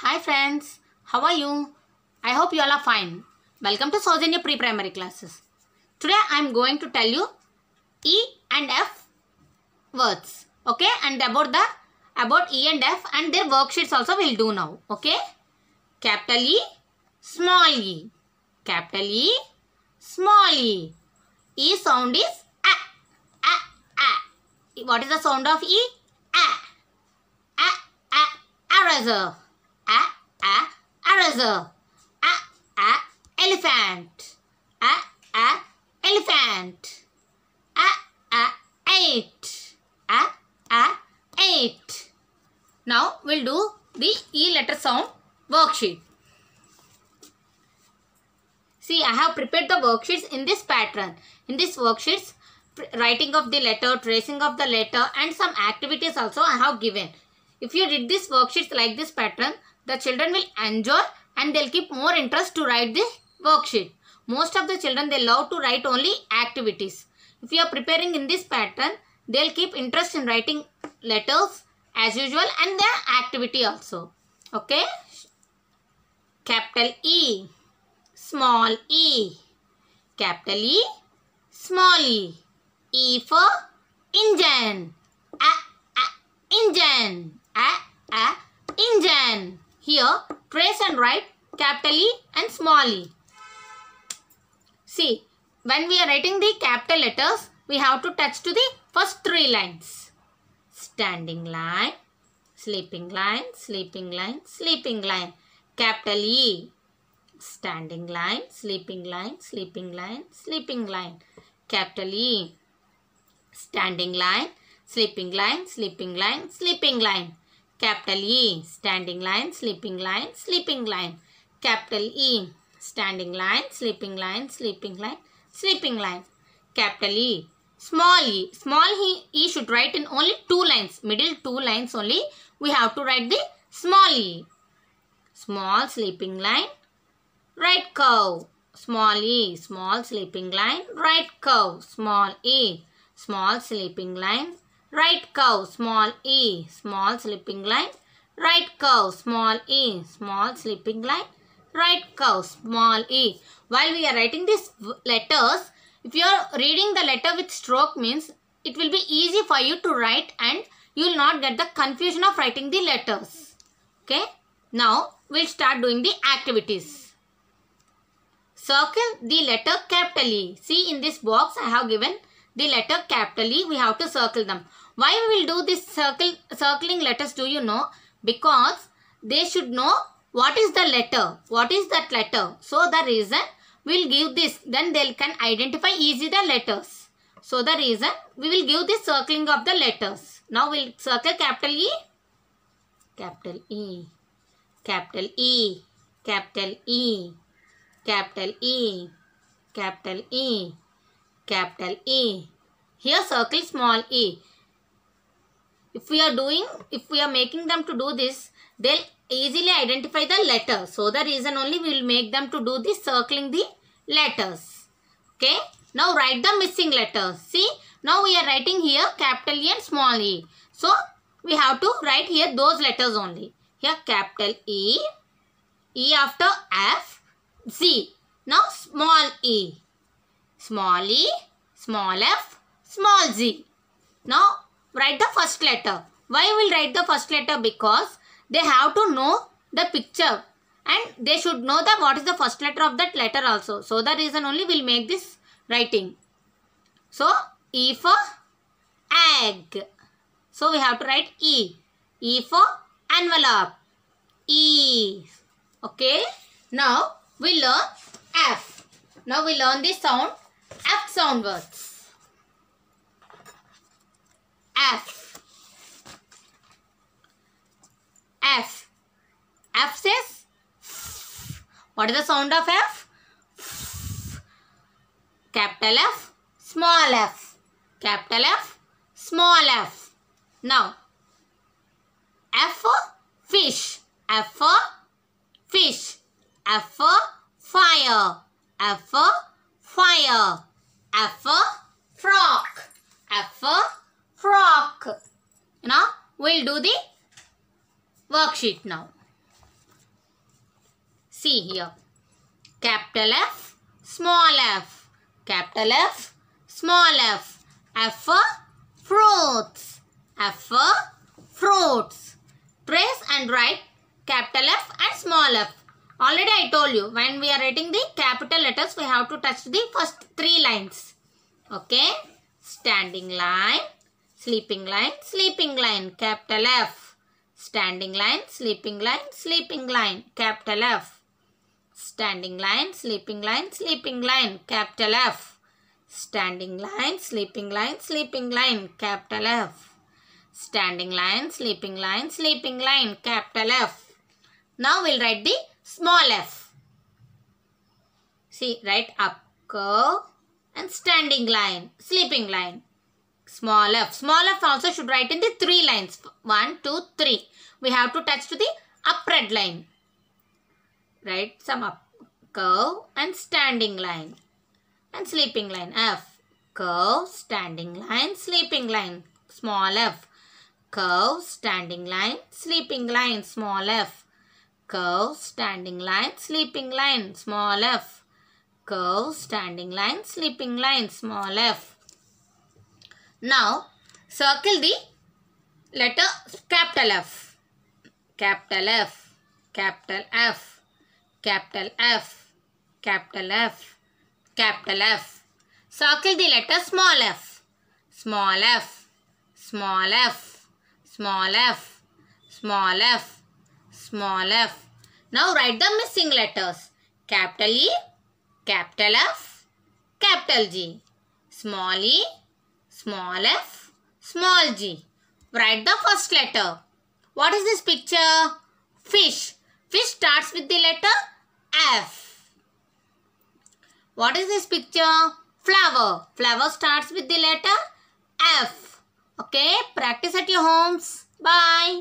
Hi friends, how are you? I hope you all are fine. Welcome to Saujanya Pre-Primary Classes. Today I am going to tell you E and F words. Okay, and about the about E and F and their worksheets also we'll do now. Okay, capital E, small e, capital E, small e. E sound is a, a, a. What is the sound of E? A, a, a, eraser a a eraser a a elephant a a elephant a a eight a a eight now we'll do the e letter sound worksheet see i have prepared the worksheets in this pattern in this worksheets writing of the letter tracing of the letter and some activities also i have given if you did this worksheets like this pattern the children will enjoy and they'll keep more interest to write the worksheet. Most of the children, they love to write only activities. If you are preparing in this pattern, they'll keep interest in writing letters as usual and their activity also. Okay. Capital E, small e, capital E, small e, E for engine, a, a, engine, a, a, engine. Here, trace and write capital E and small e. See, when we are writing the capital letters, we have to touch to the first three lines. Standing line, sleeping line, sleeping line, sleeping line. Capital E. Standing line, sleeping line, sleeping line, sleeping line. Capital E. Standing line, sleeping line, sleeping line, sleeping line. Capital E, standing line, sleeping line, sleeping line. Capital E, standing line, sleeping line, sleeping line, sleeping line. Capital E, small e. Small e, e should write in only two lines. Middle two lines only. We have to write the small e. Small sleeping line, right curve. Small e, small sleeping line, right curve. Small e, small sleeping line, right curve small e small slipping line right curve small e small slipping line right curve small e while we are writing these letters if you are reading the letter with stroke means it will be easy for you to write and you will not get the confusion of writing the letters okay now we'll start doing the activities circle the letter capital e see in this box i have given the letter capital E, we have to circle them. Why we will do this circle circling letters, do you know? Because they should know what is the letter, what is that letter. So, the reason we will give this, then they can identify easy the letters. So, the reason we will give this circling of the letters. Now, we will circle capital E, capital E, capital E, capital E, capital E, capital E. Capital e capital E. Here circle small e. If we are doing, if we are making them to do this, they'll easily identify the letter. So the reason only we will make them to do this circling the letters. Okay. Now write the missing letters. See, now we are writing here capital E and small e. So we have to write here those letters only. Here capital E, E after F, Z. Now small e small e, small f, small z. Now, write the first letter. Why will write the first letter? Because they have to know the picture and they should know the what is the first letter of that letter also. So, the reason only will make this writing. So, E for egg. So, we have to write E. E for envelope. E. Okay. Now, we learn F. Now, we learn this sound onwards. F. F. F says What is the sound of F. Capital F, small f. Capital F, small f. Now, F for fish. F for fish. F for fire. F for fire. F for frock. F for frock. Now we'll do the worksheet now. See here. Capital F, small f. Capital F, small f. F for fruits. F for fruits. Trace and write capital F and small f. Already I told you when we are writing the capital letters we have to touch the first three lines. Okay. Standing line, sleeping line, sleeping line, capital F. Standing line, sleeping line, sleeping line, capital F. Standing line, sleeping line, sleeping line, capital F. Standing line, sleeping line, sleeping line, capital F. Standing line, sleeping line, sleeping line, capital F. Now we'll write the small f. See, right up curve and standing line, sleeping line. Small f. Small f also should write in the three lines. One, two, three. We have to touch to the upright line. Write some up curve and standing line and sleeping line f. Curve, standing line, sleeping line, small f. Curve, standing line, sleeping line, small f curve standing line sleeping line small f curve standing line sleeping line small f now circle the letter capital f capital f capital f capital f capital f capital f circle the letter small f small f small f small f small f, small f small f. Now write the missing letters. Capital E, capital F, capital G. Small e, small f, small g. Write the first letter. What is this picture? Fish. Fish starts with the letter F. What is this picture? Flower. Flower starts with the letter F. Okay, practice at your homes. Bye.